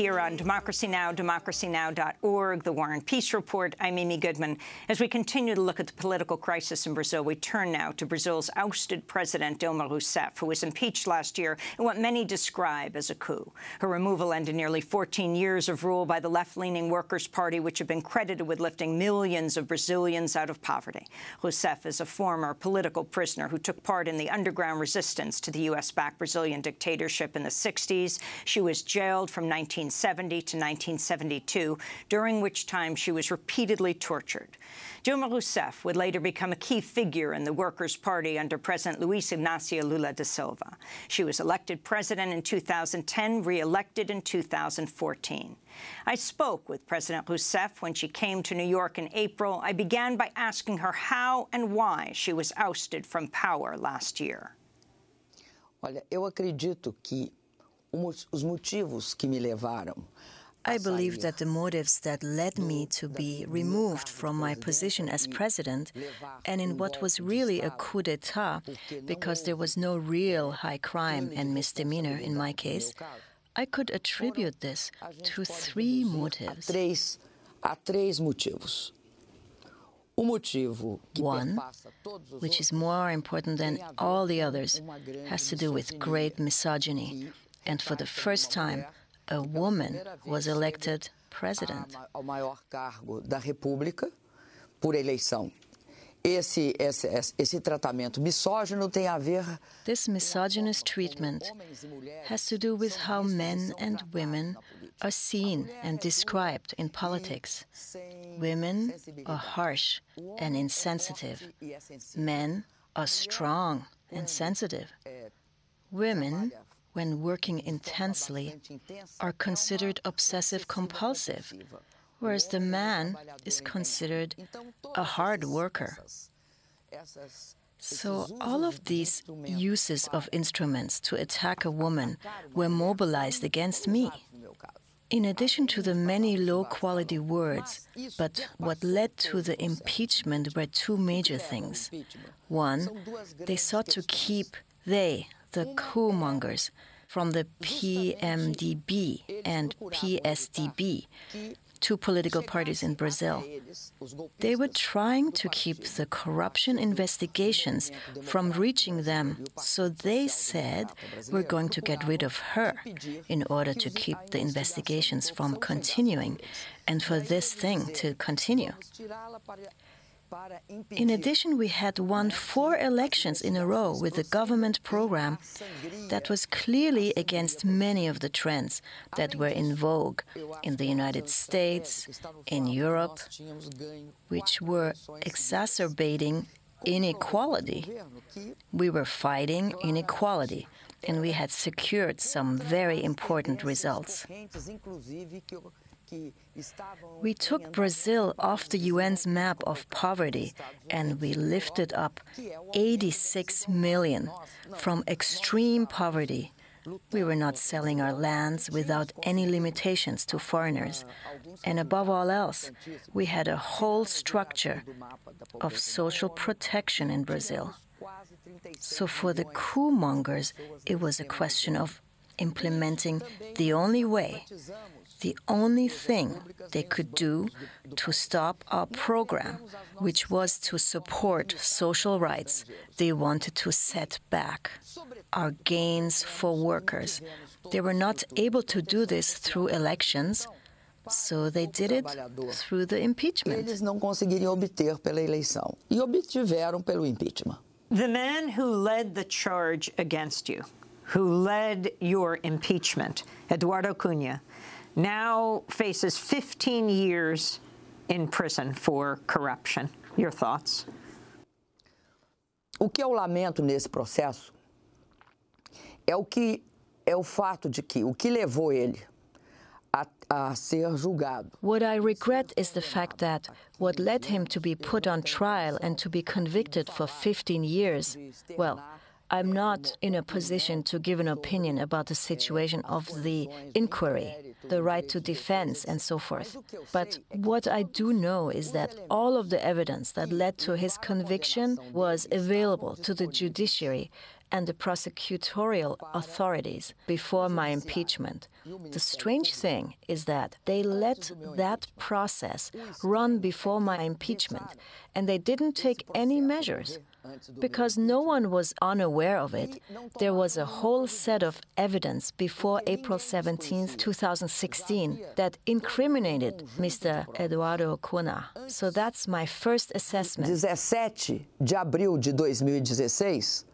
here on Democracy Now!, democracynow.org, The War and Peace Report. I'm Amy Goodman. As we continue to look at the political crisis in Brazil, we turn now to Brazil's ousted president, Dilma Rousseff, who was impeached last year in what many describe as a coup. Her removal ended nearly 14 years of rule by the left-leaning Workers' Party, which had been credited with lifting millions of Brazilians out of poverty. Rousseff is a former political prisoner who took part in the underground resistance to the U.S.-backed Brazilian dictatorship in the 60s. She was jailed from 19 1970 to 1972, during which time she was repeatedly tortured. Dilma Rousseff would later become a key figure in the Workers' Party under President Luis Ignacio Lula da Silva. She was elected president in 2010, re-elected in 2014. I spoke with President Rousseff when she came to New York in April. I began by asking her how and why she was ousted from power last year. Olha, eu acredito que um I believe that the motives that led me to be removed from my position as president and in um what was really a coup d'etat, because there was no real high crime and misdemeanor in my case, I could attribute this to three motives. a One, which is more important than all the others, has to do with great misogyny, and for the first time, a woman was elected president. This misogynist treatment has to do with how men and women are seen and described in politics. Women are harsh and insensitive. Men are strong and sensitive. Women when working intensely, are considered obsessive compulsive, whereas the man is considered a hard worker. So, all of these uses of instruments to attack a woman were mobilized against me. In addition to the many low quality words, but what led to the impeachment were two major things. One, they sought to keep, they, the mongers from the PMDB and PSDB, two political parties in Brazil. They were trying to keep the corruption investigations from reaching them, so they said, We're going to get rid of her in order to keep the investigations from continuing and for this thing to continue. In addition, we had won four elections in a row with a government program that was clearly against many of the trends that were in vogue in the United States, in Europe, which were exacerbating inequality. We were fighting inequality, and we had secured some very important results. We took Brazil off the UN's map of poverty and we lifted up 86 million from extreme poverty. We were not selling our lands without any limitations to foreigners. Ah, and above all else, we had a whole structure of social protection in Brazil. So for the coup mongers, it was a question of implementing the only way the only thing they could do to stop our program, which was to support social rights, they wanted to set back our gains for workers. They were not able to do this through elections. So they did it through the impeachment. Eles não conseguiriam obter pela eleição e obtiveram pelo impeachment. The man who led the charge against you, who led your impeachment, Eduardo Cunha, now faces 15 years in prison for corruption. Your thoughts? O que eu lamento nesse processo é o que é o fato de que o que levou ele a, a ser julgado. What I regret is the fact that what led him to be put on trial and to be convicted for 15 years. Well, I'm not in a position to give an opinion about the situation of the inquiry the right to defense, and so forth. But what I do know is that all of the evidence that led to his conviction was available to the judiciary and the prosecutorial authorities before my impeachment. The strange thing is that they let that process run before my impeachment, and they didn't take any measures. Because no one was unaware of it, there was a whole set of evidence before April 17, 2016, that incriminated Mr. Eduardo Cunha. So that's my first assessment. 17 de abril de 2016,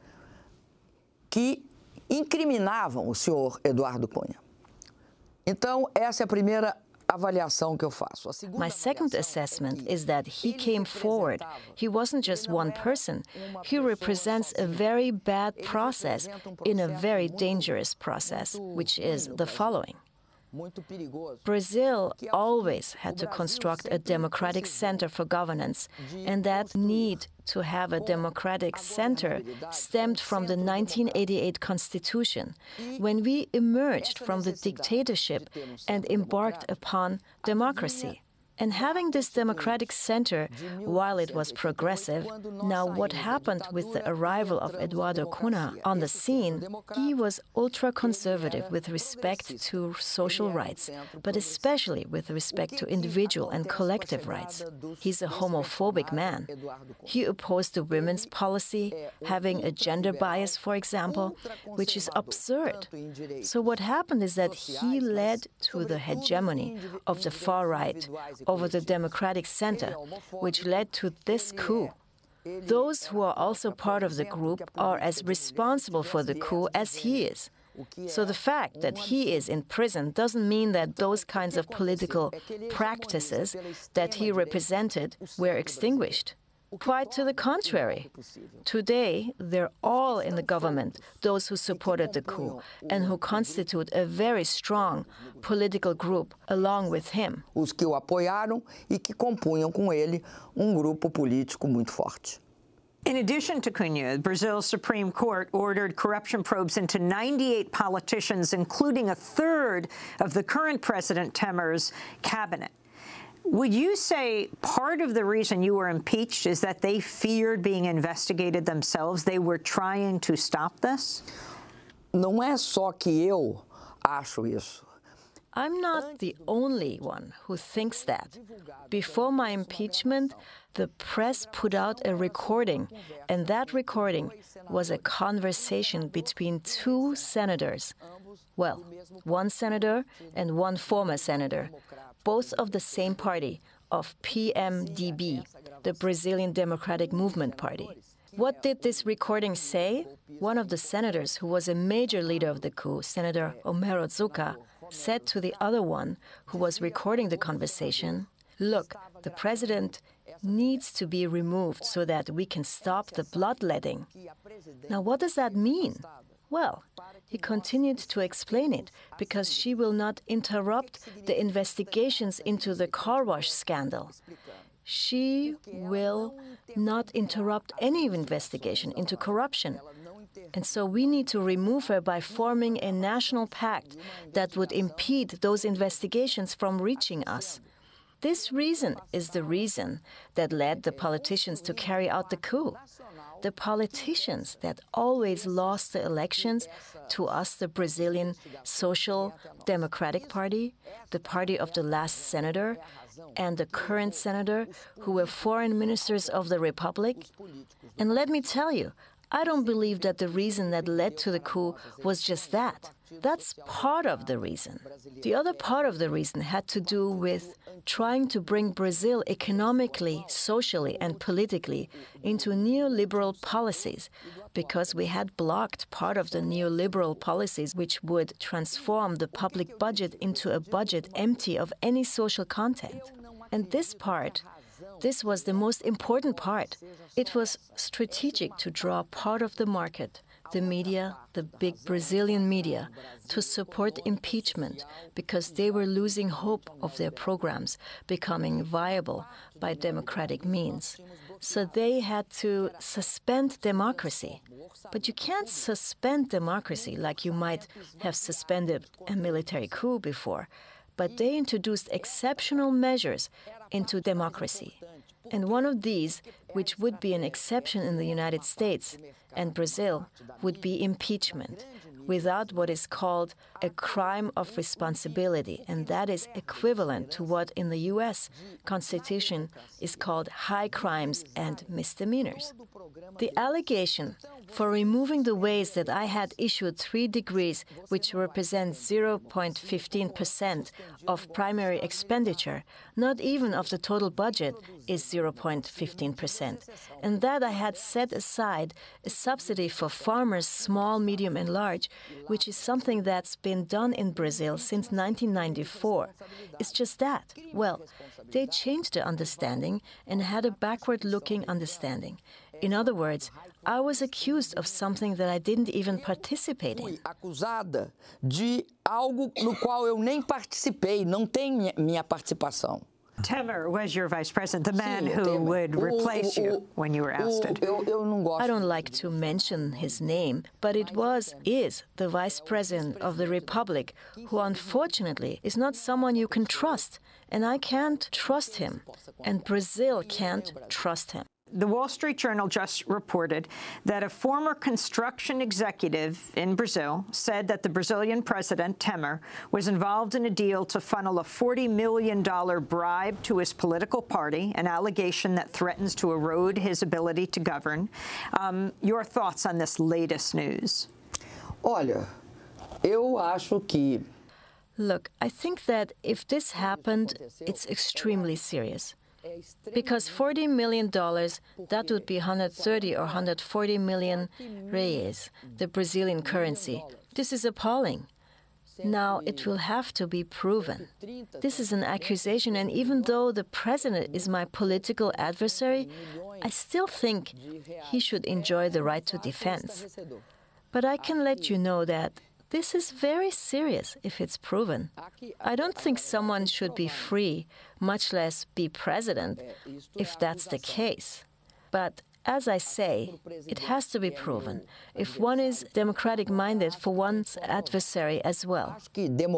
que incriminavam o senhor Eduardo Cunha. Então, essa é a primeira my second assessment is that he came forward. He wasn't just one person. He represents a very bad process um in a very dangerous process, which is the following. Brazil always had to construct a democratic center for governance, and that need to have a democratic center stemmed from the 1988 Constitution, when we emerged from the dictatorship and embarked upon democracy. And having this democratic center, while it was progressive, now what happened with the arrival of Eduardo Cunha on the scene, he was ultra conservative with respect to social rights, but especially with respect to individual and collective rights. He's a homophobic man. He opposed the women's policy, having a gender bias, for example, which is absurd. So what happened is that he led to the hegemony of the far right over the Democratic Center, which led to this coup. Those who are also part of the group are as responsible for the coup as he is. So the fact that he is in prison doesn't mean that those kinds of political practices that he represented were extinguished. Quite to the contrary. Today, they're all in the government, those who supported the coup, and who constitute a very strong political group along with him. Os que o apoiaram e que compunham com ele um grupo político muito forte. In addition to Cunha, Brazil's Supreme Court ordered corruption probes into 98 politicians, including a third of the current President Temer's cabinet. Would you say part of the reason you were impeached is that they feared being investigated themselves? They were trying to stop this? Não é só que eu acho isso. I'm not the only one who thinks that. Before my impeachment, the press put out a recording, and that recording was a conversation between two senators. Well, one senator and one former senator both of the same party, of PMDB, the Brazilian Democratic Movement Party. What did this recording say? One of the senators who was a major leader of the coup, Senator Omero Zuka, said to the other one who was recording the conversation, Look, the president needs to be removed so that we can stop the bloodletting. Now, what does that mean? well. He continued to explain it because she will not interrupt the investigations into the car wash scandal. She will not interrupt any investigation into corruption. And so we need to remove her by forming a national pact that would impede those investigations from reaching us. This reason is the reason that led the politicians to carry out the coup the politicians that always lost the elections to us, the Brazilian Social Democratic Party, the party of the last senator and the current senator, who were foreign ministers of the republic. And let me tell you, I don't believe that the reason that led to the coup was just that. That's part of the reason. The other part of the reason had to do with trying to bring Brazil economically, socially, and politically into neoliberal policies, because we had blocked part of the neoliberal policies which would transform the public budget into a budget empty of any social content. And this part this was the most important part. It was strategic to draw part of the market the media, the big Brazilian media, to support impeachment because they were losing hope of their programs becoming viable by democratic means. So they had to suspend democracy. But you can't suspend democracy like you might have suspended a military coup before. But they introduced exceptional measures into democracy. And one of these, which would be an exception in the United States and Brazil, would be impeachment without what is called a crime of responsibility and that is equivalent to what in the US constitution is called high crimes and misdemeanors the allegation for removing the ways that I had issued 3 degrees, which represents 0.15% of primary expenditure, not even of the total budget, is 0.15%, and that I had set aside a subsidy for farmers, small, medium, and large, which is something that's been done in Brazil since 1994. It's just that. Well, they changed the understanding and had a backward looking understanding. In other words, I was accused of something that I didn't even participate in. acusada de algo no qual eu nem participei, não tem minha participação. Temer was your vice president, the man who would replace you when you were ousted. I don't like to mention his name, but it was, is the vice president of the republic, who unfortunately is not someone you can trust. And I can't trust him. And Brazil can't trust him. The Wall Street Journal just reported that a former construction executive in Brazil said that the Brazilian president, Temer, was involved in a deal to funnel a $40 million bribe to his political party, an allegation that threatens to erode his ability to govern. Um, your thoughts on this latest news? Olha, eu acho que. Look, I think that if this happened, it's extremely serious. Because $40 million, that would be 130 or 140 million reais, the Brazilian currency. This is appalling. Now it will have to be proven. This is an accusation, and even though the president is my political adversary, I still think he should enjoy the right to defense. But I can let you know that this is very serious if it's proven. I don't think someone should be free much less be president, if that's the case. But as I say, it has to be proven if one is democratic minded for one's adversary as well. President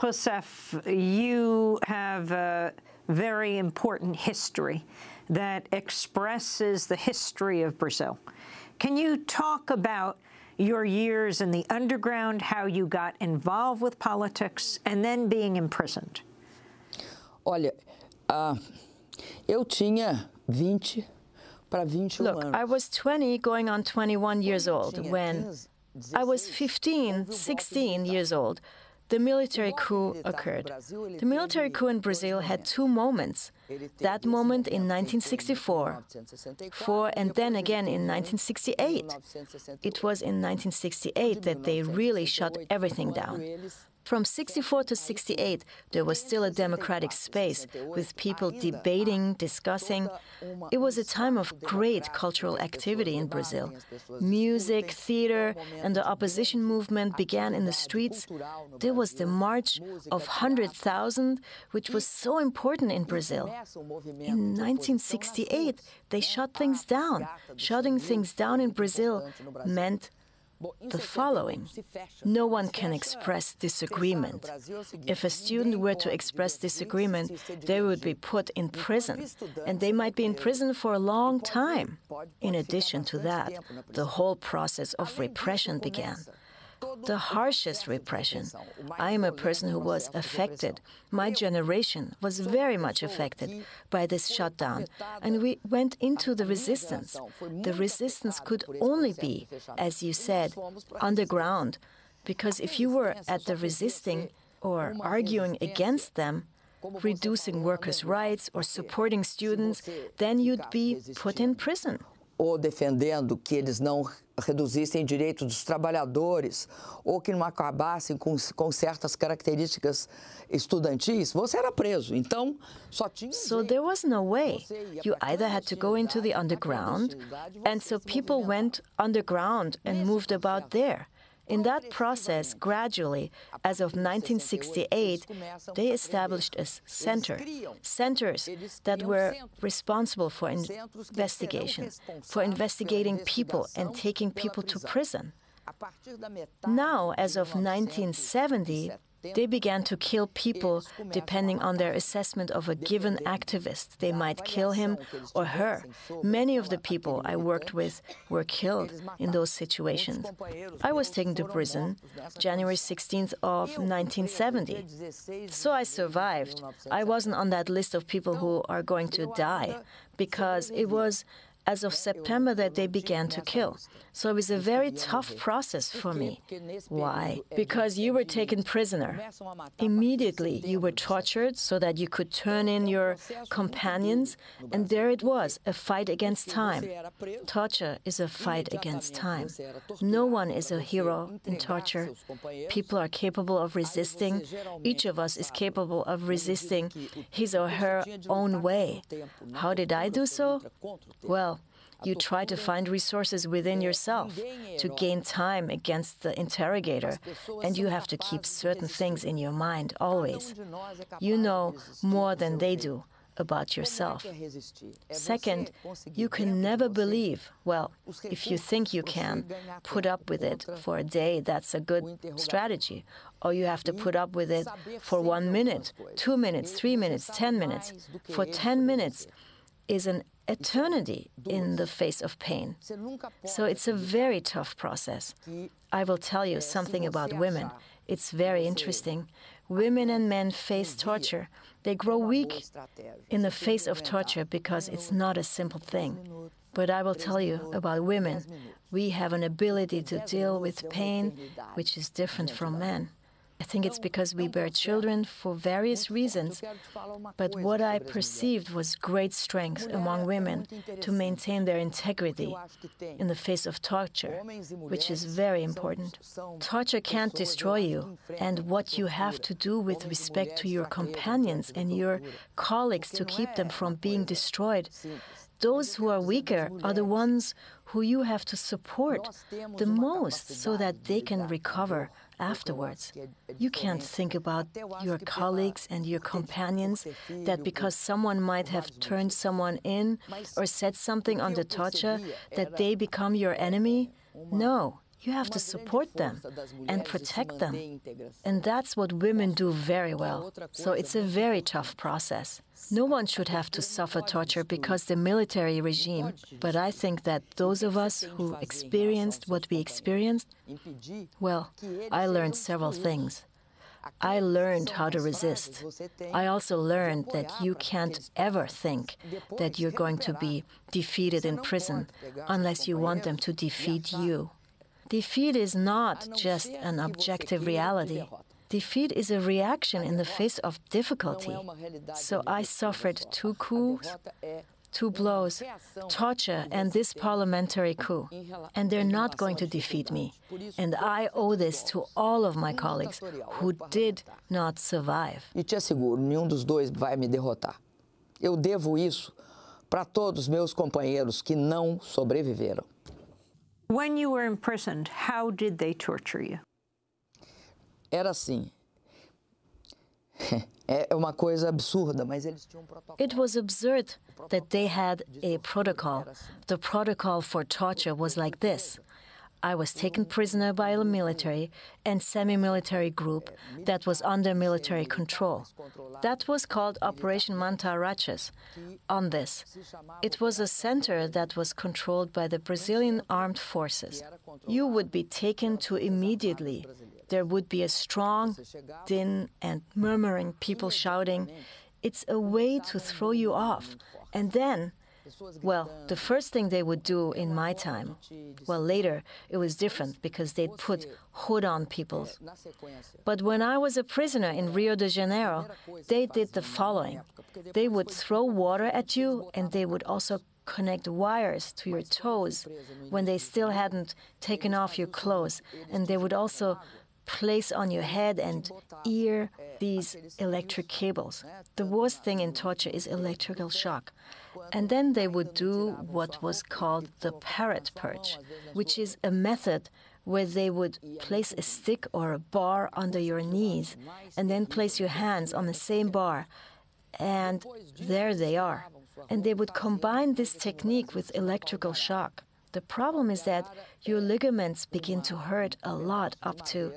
Rousseff, you have a very important history that expresses the history of Brazil. Can you talk about your years in the underground, how you got involved with politics, and then being imprisoned. Olha, uh, eu tinha 20 para 21 um Look, anos. I was 20 going on 21 years old when I was 15, 16 years old. The military coup occurred. The military coup in Brazil had two moments that moment in 1964, four and then again in 1968. It was in 1968 that they really shut everything down. From 64 to 68, there was still a democratic space with people debating, discussing. It was a time of great cultural activity in Brazil. Music, theater, and the opposition movement began in the streets. There was the March of 100,000, which was so important in Brazil. In 1968, they shut things down. Shutting things down in Brazil meant the following No one can express disagreement. If a student were to express disagreement, they would be put in prison, and they might be in prison for a long time. In addition to that, the whole process of repression began the harshest repression. I am a person who was affected. My generation was very much affected by this shutdown, and we went into the resistance. The resistance could only be, as you said, underground, because if you were at the resisting or arguing against them, reducing workers' rights or supporting students, then you'd be put in prison. ou defendendo que eles não reduzissem direitos dos trabalhadores ou que não acabassem com, com certas características estudantis, você era preso. Então, só tinha. So there was no way. You either had to go into the underground, and so people went underground and moved about there. In that process, gradually, as of 1968, they established a center, centers that were responsible for investigation, for investigating people and taking people to prison. Now, as of 1970, they began to kill people depending on their assessment of a given activist. They might kill him or her. Many of the people I worked with were killed in those situations. I was taken to prison January 16th of 1970. So I survived. I wasn't on that list of people who are going to die because it was as of September that they began to kill. So it was a very tough process for me. Why? Because you were taken prisoner. Immediately, you were tortured so that you could turn in your companions, and there it was a fight against time. Torture is a fight against time. No one is a hero in torture. People are capable of resisting. Each of us is capable of resisting his or her own way. How did I do so? Well, you try to find resources within yourself to gain time against the interrogator, and you have to keep certain things in your mind always. You know more than they do about yourself. Second, you can never believe, well, if you think you can put up with it for a day, that's a good strategy. Or you have to put up with it for one minute, two minutes, three minutes, ten minutes. For ten minutes is an eternity in the face of pain. So it's a very tough process. I will tell you something about women. It's very interesting. Women and men face torture. They grow weak in the face of torture because it's not a simple thing. But I will tell you about women. We have an ability to deal with pain which is different from men. I think it's because we bear children for various reasons, but what I perceived was great strength among women to maintain their integrity in the face of torture, which is very important. Torture can't destroy you, and what you have to do with respect to your companions and your colleagues to keep them from being destroyed. Those who are weaker are the ones who you have to support the most so that they can recover afterwards. You can't think about your colleagues and your companions that because someone might have turned someone in or said something on the torture, that they become your enemy. No, you have to support them and protect them. And that's what women do very well. So it's a very tough process. No one should have to suffer torture because the military regime. But I think that those of us who experienced what we experienced, well, I learned several things. I learned how to resist. I also learned that you can't ever think that you're going to be defeated in prison unless you want them to defeat you. Defeat is not just an objective reality. Defeat is a reaction in the face of difficulty. So I suffered two coups, two blows, torture, and this parliamentary coup. And they're not going to defeat me. And I owe this to all of my colleagues who did not survive. E te asseguro, nenhum dos dois vai me derrotar. Eu devo isso para todos meus companheiros que não sobreviveram. When you were imprisoned, how did they torture you? Era assim. Um it was absurd that they had a protocol. The protocol for torture was like this I was taken prisoner by a military and semi military group that was under military control. That was called Operation Manta Rachas. On this, it was a center that was controlled by the Brazilian armed forces. You would be taken to immediately. There would be a strong din and murmuring, people shouting. It's a way to throw you off. And then well, the first thing they would do in my time, well, later it was different because they'd put hood on people. But when I was a prisoner in Rio de Janeiro, they did the following they would throw water at you and they would also connect wires to your toes when they still hadn't taken off your clothes. And they would also place on your head and ear these electric cables. The worst thing in torture is electrical shock. And then they would do what was called the parrot perch, which is a method where they would place a stick or a bar under your knees and then place your hands on the same bar. And there they are. And they would combine this technique with electrical shock. The problem is that your ligaments begin to hurt a lot up to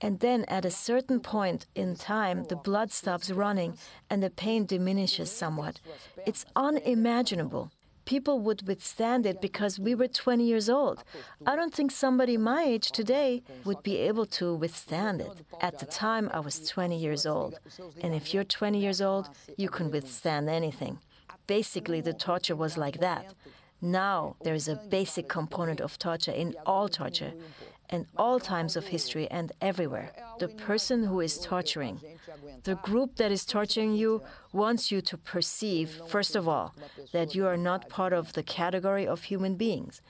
and then at a certain point in time, the blood stops running and the pain diminishes somewhat. It's unimaginable. People would withstand it because we were 20 years old. I don't think somebody my age today would be able to withstand it. At the time, I was 20 years old. And if you're 20 years old, you can withstand anything. Basically, the torture was like that. Now there is a basic component of torture in all torture, in all times of history and everywhere. The person who is torturing, the group that is torturing you, wants you to perceive, first of all, that you are not part of the category of human beings,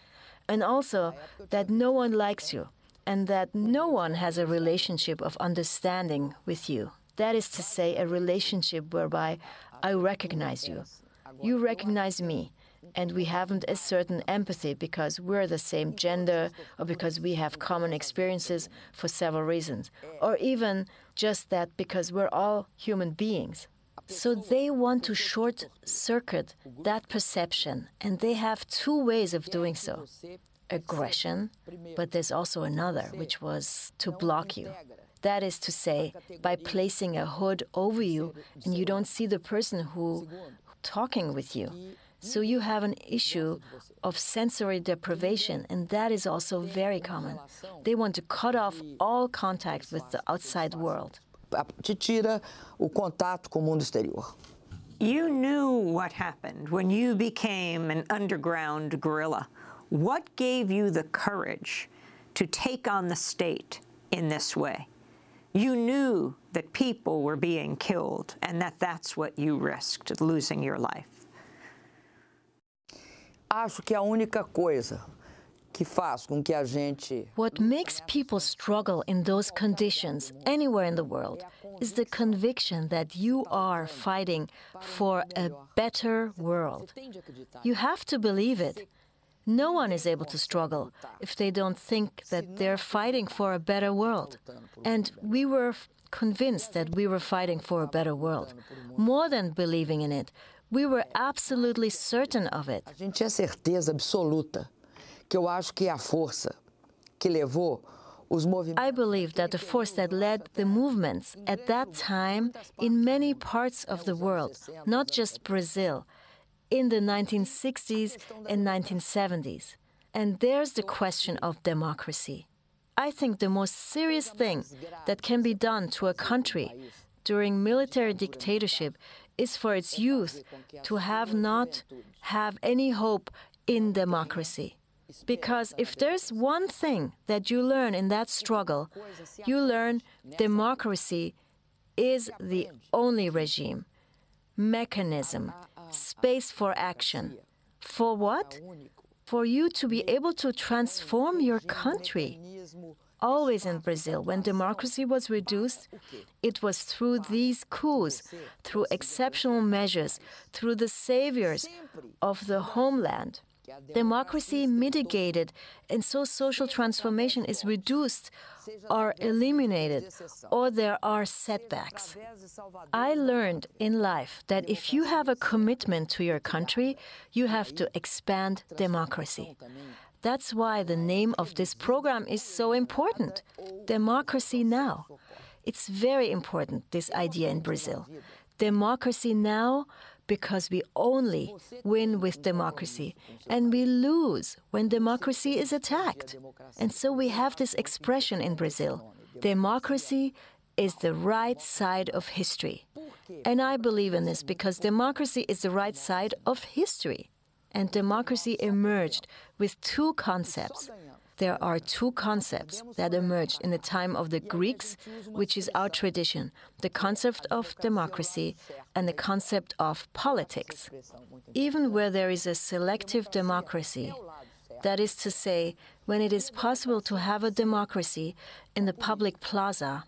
and also that no one likes you, and that no one has a relationship of understanding with you. That is to say, a relationship whereby I recognize you, you recognize me, and we haven't a certain empathy because we're the same gender or because we have common experiences for several reasons, or even just that because we're all human beings. So they want to short circuit that perception, and they have two ways of doing so aggression, but there's also another, which was to block you. That is to say, by placing a hood over you, and you don't see the person who talking with you. So you have an issue of sensory deprivation, and that is also very common. They want to cut off all contact with the outside world. You knew what happened when you became an underground guerrilla. What gave you the courage to take on the state in this way? You knew that people were being killed and that that's what you risked, losing your life acho que a única coisa que faz com que a gente What makes people struggle in those conditions anywhere in the world is the conviction that you are fighting for a better world. You have to believe it. No one is able to struggle if they don't think that they're fighting for a better world. And we were convinced that we were fighting for a better world, more than believing in it. We were absolutely certain of it. A gente tinha certeza absoluta que eu acho que é força que levou I believe that the force that led the movements at that time in many parts of the world, not just Brazil, in the 1960s and 1970s. And there's the question of democracy. I think the most serious thing that can be done to a country during military dictatorship is for its youth to have not have any hope in democracy. Because if there's one thing that you learn in that struggle, you learn democracy is the only regime, mechanism, space for action. For what? For you to be able to transform your country always in Brazil. When democracy was reduced, it was through these coups, through exceptional measures, through the saviors of the homeland. Democracy mitigated, and so social transformation is reduced or eliminated, or there are setbacks. I learned in life that if you have a commitment to your country, you have to expand democracy. That's why the name of this program is so important Democracy Now! It's very important, this idea in Brazil. Democracy Now! because we only win with democracy and we lose when democracy is attacked. And so we have this expression in Brazil democracy is the right side of history. And I believe in this because democracy is the right side of history. And democracy emerged with two concepts. There are two concepts that emerged in the time of the Greeks, which is our tradition the concept of democracy and the concept of politics. Even where there is a selective democracy, that is to say, when it is possible to have a democracy in the public plaza,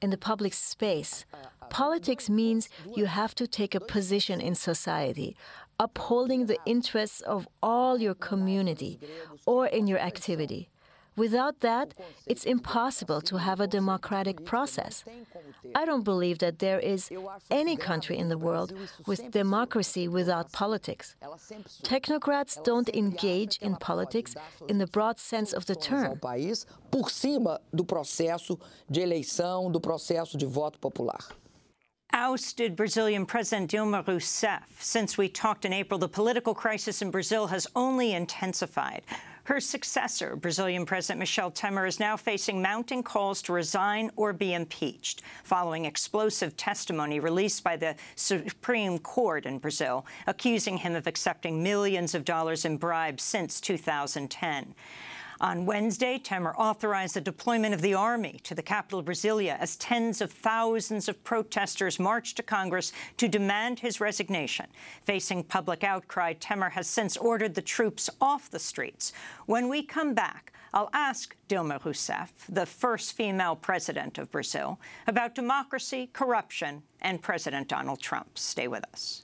in the public space, politics means you have to take a position in society, upholding the interests of all your community or in your activity. Without that, it's impossible to have a democratic process. I don't believe that there is any country in the world with democracy without politics. Technocrats don't engage in politics in the broad sense of the term. Por cima do processo de eleição, do processo de voto popular ousted Brazilian President Dilma Rousseff. Since we talked in April, the political crisis in Brazil has only intensified. Her successor, Brazilian President Michel Temer, is now facing mounting calls to resign or be impeached, following explosive testimony released by the Supreme Court in Brazil, accusing him of accepting millions of dollars in bribes since 2010. On Wednesday, Temer authorized the deployment of the Army to the capital, Brasilia, as tens of thousands of protesters marched to Congress to demand his resignation. Facing public outcry, Temer has since ordered the troops off the streets. When we come back, I'll ask Dilma Rousseff, the first female president of Brazil, about democracy, corruption and President Donald Trump. Stay with us.